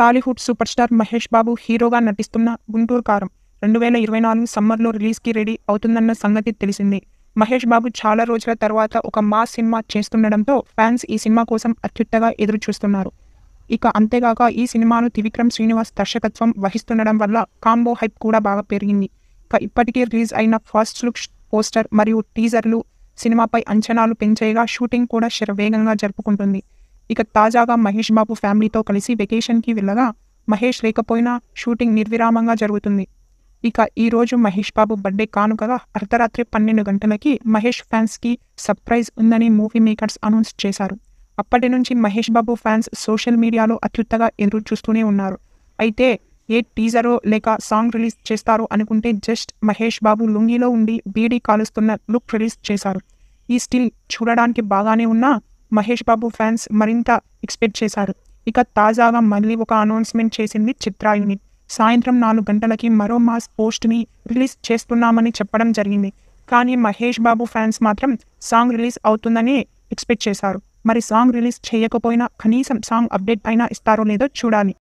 Tollywood super star Mahesh Babu హీరోగా నటిస్తున్న గుంటూరు కారం రెండు వేల ఇరవై నాలుగు సమ్మర్లో రిలీజ్కి రెడీ అవుతుందన్న సంగతి తెలిసింది మహేష్ బాబు చాలా రోజుల తర్వాత ఒక మా సినిమా చేస్తుండడంతో ఫ్యాన్స్ ఈ సినిమా కోసం అత్యుత్తగా ఎదురు చూస్తున్నారు ఇక అంతేగాక ఈ సినిమాను త్రివిక్రమ్ శ్రీనివాస్ దర్శకత్వం వహిస్తుండడం వల్ల కాంబో హైప్ కూడా బాగా పెరిగింది ఇక ఇప్పటికే రిలీజ్ అయిన ఫస్ట్ లుక్ పోస్టర్ మరియు టీజర్లు సినిమాపై అంచనాలు పెంచేయగా షూటింగ్ కూడా శరవేగంగా జరుపుకుంటుంది ఇక తాజాగా మహేష్ బాబు ఫ్యామిలీతో కలిసి వెకేషన్కి వెళ్ళగా మహేష్ లేకపోయినా షూటింగ్ నిర్విరామంగా జరుగుతుంది ఇక ఈరోజు మహేష్ బాబు బర్త్డే కానుకగా అర్ధరాత్రి పన్నెండు గంటలకి మహేష్ ఫ్యాన్స్కి సర్ప్రైజ్ ఉందని మూవీ మేకర్స్ అనౌన్స్ చేశారు అప్పటి నుంచి మహేష్ బాబు ఫ్యాన్స్ సోషల్ మీడియాలో అత్యుత్తగా ఎదురు చూస్తూనే ఉన్నారు అయితే ఏ టీజరో లేక సాంగ్ రిలీజ్ చేస్తారో అనుకుంటే జస్ట్ మహేష్ బాబు లుంగిలో ఉండి బీడీ కాలుస్తున్న లుక్ రిలీజ్ చేశారు ఈ స్టిల్ చూడడానికి బాగానే ఉన్నా మహేష్ బాబు ఫ్యాన్స్ మరింత ఎక్స్పెక్ట్ చేశారు ఇక తాజాగా మళ్ళీ ఒక అనౌన్స్మెంట్ చేసింది చిత్ర యూనిట్ సాయంత్రం నాలుగు గంటలకి మరో మాస్ పోస్ట్ని రిలీజ్ చేస్తున్నామని చెప్పడం జరిగింది కానీ మహేష్ బాబు ఫ్యాన్స్ మాత్రం సాంగ్ రిలీజ్ అవుతుందని ఎక్స్పెక్ట్ చేశారు మరి సాంగ్ రిలీజ్ చేయకపోయినా కనీసం సాంగ్ అప్డేట్ అయినా ఇస్తారో లేదో చూడాలి